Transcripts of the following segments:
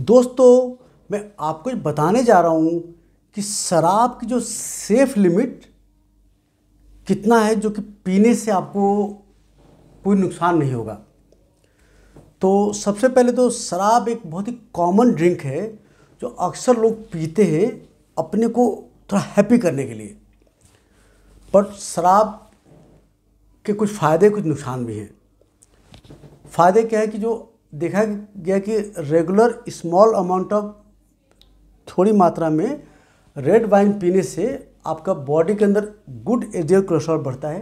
दोस्तों मैं आपको बताने जा रहा हूँ कि शराब की जो सेफ़ लिमिट कितना है जो कि पीने से आपको कोई नुकसान नहीं होगा तो सबसे पहले तो शराब एक बहुत ही कॉमन ड्रिंक है जो अक्सर लोग पीते हैं अपने को थोड़ा हैप्पी करने के लिए बट शराब के कुछ फ़ायदे कुछ नुकसान भी हैं फ़ायदे क्या है कि जो देखा गया कि रेगुलर स्मॉल अमाउंट ऑफ थोड़ी मात्रा में रेड वाइन पीने से आपका बॉडी के अंदर गुड एजियल कोलेस्ट्रॉल बढ़ता है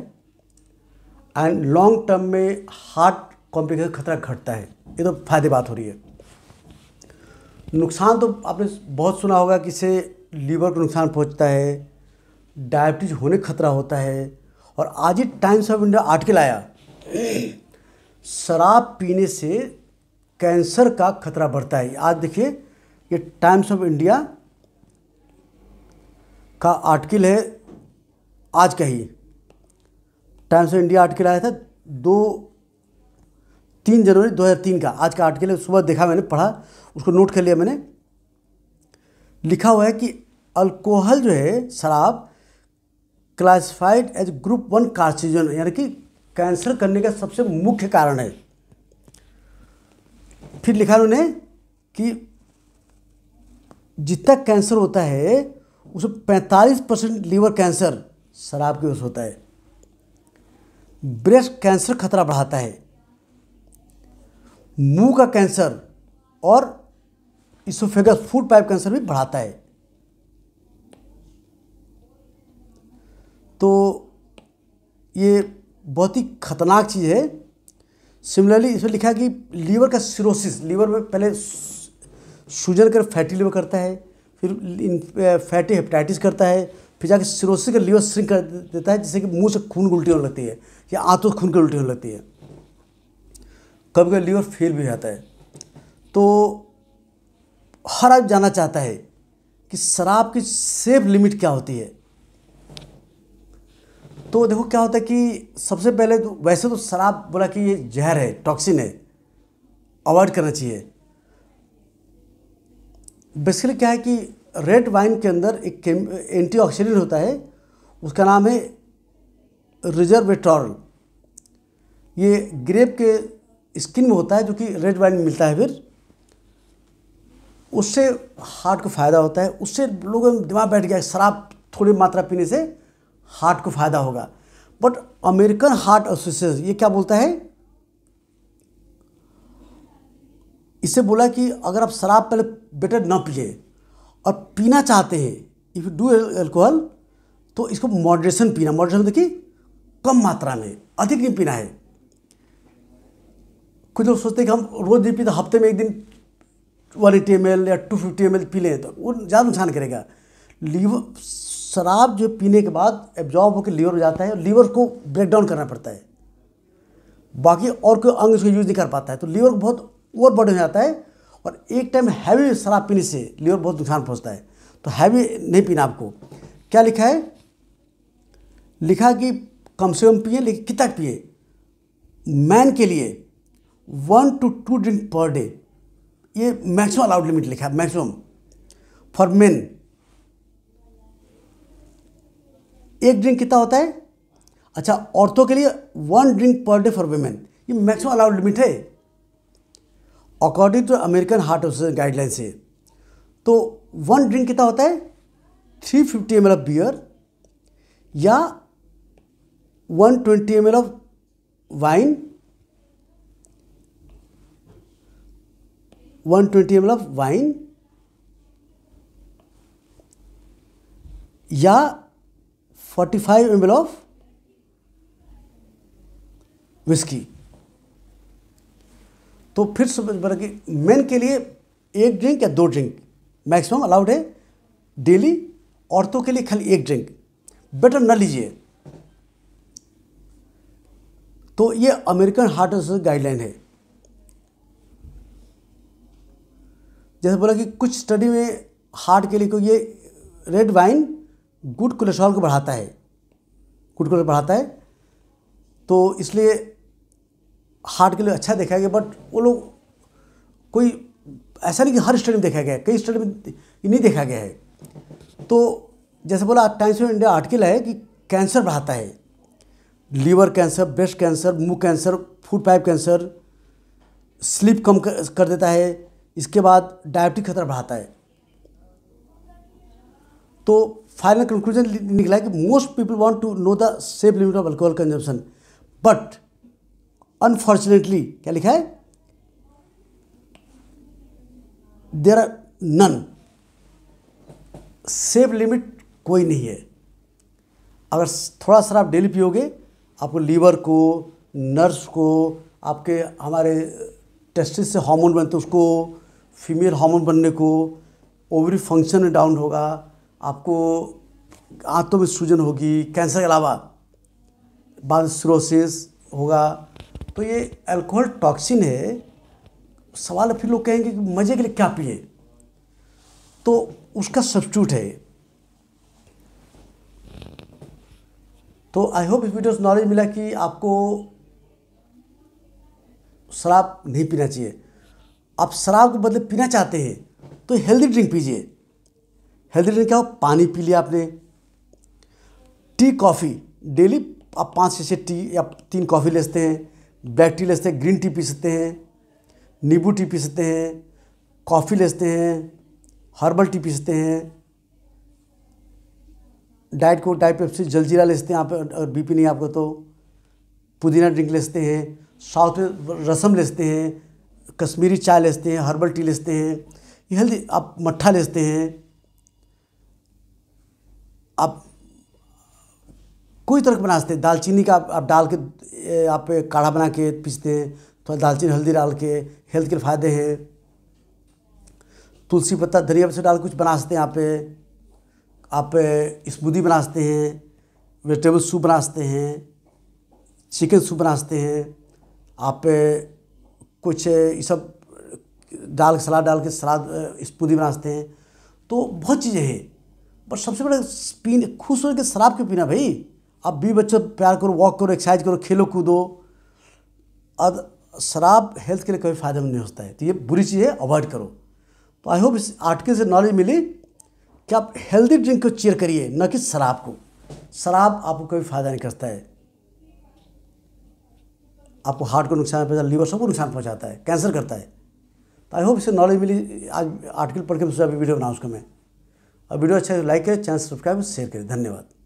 एंड लॉन्ग टर्म में हार्ट कॉम्प्लिकेशन खतरा घटता है ये तो फायदे बात हो रही है नुकसान तो आपने बहुत सुना होगा कि इससे लीवर को नुकसान पहुंचता है डायबिटीज होने का खतरा होता है और आज ही टाइम्स ऑफ इंडिया आर्टिकल आया शराब पीने से कैंसर का खतरा बढ़ता है आज देखिए ये टाइम्स ऑफ इंडिया का आर्टिकल है आज का ही टाइम्स ऑफ इंडिया आर्टिकल आया था दो तीन जनवरी 2003 का आज का आर्टिकल है सुबह देखा मैंने पढ़ा उसको नोट कर लिया मैंने लिखा हुआ है कि अल्कोहल जो है शराब classified as group one carcinogen यानी कि कैंसर करने का सबसे मुख्य कारण है फिर लिखा उन्होंने कि जितना कैंसर होता है उसमें पैंतालीस परसेंट लीवर कैंसर शराब की वजह से होता है ब्रेस्ट कैंसर खतरा बढ़ाता है मुंह का कैंसर और इसोफेगस फूड पाइप कैंसर भी बढ़ाता है तो ये बहुत ही खतरनाक चीज़ है सिमिलरली इसमें लिखा है कि लीवर का सिरोसिस लीवर में पहले सूजन कर फैटी लीवर करता है फिर फैटी हेपेटाइटिस करता है फिर जाकर सिरोसिस का लीवर श्रिंक कर देता है जिससे कि मुंह से खून की उल्टी होने लगती है या आंतों से खून की उल्टी होने लगती है कभी कभी लीवर फेल भी जाता है तो हर आदमी जानना चाहता है कि शराब की सेफ लिमिट क्या होती है तो देखो क्या होता है कि सबसे पहले तो वैसे तो शराब बोला कि ये जहर है टॉक्सिन है अवॉइड करना चाहिए बेसिकली क्या है कि रेड वाइन के अंदर एक एंटीऑक्सीडेंट होता है उसका नाम है रिजर्वेटॉरल ये ग्रेप के स्किन में होता है जो कि रेड वाइन में मिलता है फिर उससे हार्ट को फ़ायदा होता है उससे लोगों में दिमाग बैठ गया शराब थोड़ी मात्रा पीने से हार्ट को फ़ायदा होगा बट अमेरिकन हार्ट एसोसिएशन ये क्या बोलता है इसे बोला कि अगर आप शराब पहले बेटर ना पिए और पीना चाहते हैं इफ़ यू डू एल्कोहल तो इसको मॉडरेशन पीना मॉडरेशन मतलब देखिए कम मात्रा में अधिक नहीं पीना है कुछ लोग सोचते हैं कि हम रोज़ नहीं पीते हफ्ते में एक दिन वन एटी एम या टू फिफ्टी एम पी लें तो वो ज़्यादा नुकसान करेगा लीवर शराब जो पीने के बाद एब्जॉर्ब होकर लीवर में जाता है और लीवर को ब्रेक डाउन करना पड़ता है बाकी और कोई अंग इसको यूज़ नहीं कर पाता है तो लीवर बहुत ओवर बर्डन हो जाता है और एक टाइम हैवी शराब पीने से लीवर बहुत नुकसान पहुँचता है तो हैवी नहीं पीना आपको क्या लिखा है लिखा कि कम से कम पिए लेकिन कितना पिए मैन के लिए one to two drink per day ये मैक्सिमम अलाउड लिमिट लिखा है मैक्सिमम फॉर मेन एक ड्रिंक कितना होता है अच्छा औरतों के लिए one drink per day for women ये मैक्सिमम अलाउड लिमिट है according to American Heart Association guideline से तो वन ड्रिंक कितना होता है three fifty M of beer या one twenty M of wine one twenty M of wine या 45 ml of whisky तो फिर कि मेन के लिए एक ड्रिंक या दो ड्रिंक मैक्सिमम अलाउड है डेली औरतों के लिए खाली एक ड्रिंक बेटर न लीजिए तो ये अमेरिकन हार्ट एसोसिएशन गाइडलाइन है जैसे बोला कि कुछ स्टडी में हार्ट के लिए को ये रेड वाइन गुड कोलेस्ट्रॉल को बढ़ाता है गुड कोलेस्ट्रॉल बढ़ाता है तो इसलिए हार्ट के लिए अच्छा देखा गया बट वो लोग कोई ऐसा नहीं कि हर स्टडी में देखा गया है कई स्टडी में ये नहीं देखा गया है तो जैसे बोला टाइम्स ऑफ इंडिया आर्टिकल है कि कैंसर बढ़ाता है लीवर कैंसर ब्रेस्ट कैंसर मुंह cancer food pipe cancer sleep कम कर देता है इसके बाद डायबिटिक खतरा बढ़ाता है तो फाइनल कंक्लूजन निकला है कि most people want to know the safe limit of alcohol consumption but unfortunately क्या लिखा है there are none safe limit कोई नहीं है अगर थोड़ा सा आप डेली पियोगे आपको लीवर को नर्व्स को आपके हमारे टेस्टिस से हार्मोन बनते उसको फीमेल हार्मोन बनने को ओवरी फंक्शन डाउन होगा आपको आंतों में सूजन होगी कैंसर के अलावा बाद सिरोसिस होगा तो ये अल्कोहल टॉक्सिन है सवाल फिर लोग कहेंगे कि मज़े के लिए क्या पिए तो उसका सब्स्टिट्यूट है तो आई होप इस वीडियो से नॉलेज मिला कि आपको शराब नहीं पीना चाहिए आप शराब के बदले पीना चाहते हैं तो हेल्दी ड्रिंक पीजिए हेल्दी ड्रिंक क्या हो पानी पी लिया आपने टी कॉफ़ी डेली आप पाँच छः टी या तीन कॉफ़ी ले हैं ब्लैक टी लेते हैं ग्रीन टी पी सकते हैं नींबू टी पी सकते हैं कॉफ़ी लेते हैं हर्बल टी पी सकते हैं डाइट को डाइट पेप्सी जलजीरा ले सकते हैं आप अगर बीपी नहीं आपको तो पुदीना ड्रिंक लेते हैं साउथ में रसम लेते हैं कश्मीरी चाय लेते हैं हर्बल टी लेते हैं हेल्दी आप मट्ठा ले हैं कोई तरह बना सकते हैं दालचीनी का आप, डाल के आप काढ़ा बना के पीसते हैं थोड़ा दालचीनी हल्दी डाल के हेल्थ के फायदे हैं तुलसी पत्ता धनिया से डाल कुछ बना सकते हैं आप आप स्मूदी बना सकते हैं वेजिटेबल सूप बना सकते हैं चिकन सूप बना सकते हैं आप कुछ ये सब डाल सलाद डाल के सलाद स्मूदी बना सकते हैं तो बहुत चीज़ें हैं पर सबसे बड़ा पीने खुश होकर शराब क्यों पीना भाई अब भी बच्चों प्यार करो वॉक करो एक्सरसाइज करो खेलो कूदो और शराब हेल्थ के लिए कभी फ़ायदेमंद नहीं होता है तो ये बुरी चीज़ है अवॉइड करो तो आई होप इस आर्टिकल से नॉलेज मिली कि आप हेल्दी ड्रिंक को चेयर करिए न कि शराब को शराब आपको कोई फ़ायदा नहीं करता है आपको हार्ट को नुकसान पहुँचा लीवर सबको नुकसान पहुँचाता है कैंसर करता है तो आई होप इससे नॉलेज मिली आज आर्टिकल पढ़ के मैं वीडियो बनाऊँ उसको मैं और वीडियो अच्छा लाइक तो करें चैनल सब्सक्राइब शेयर करें धन्यवाद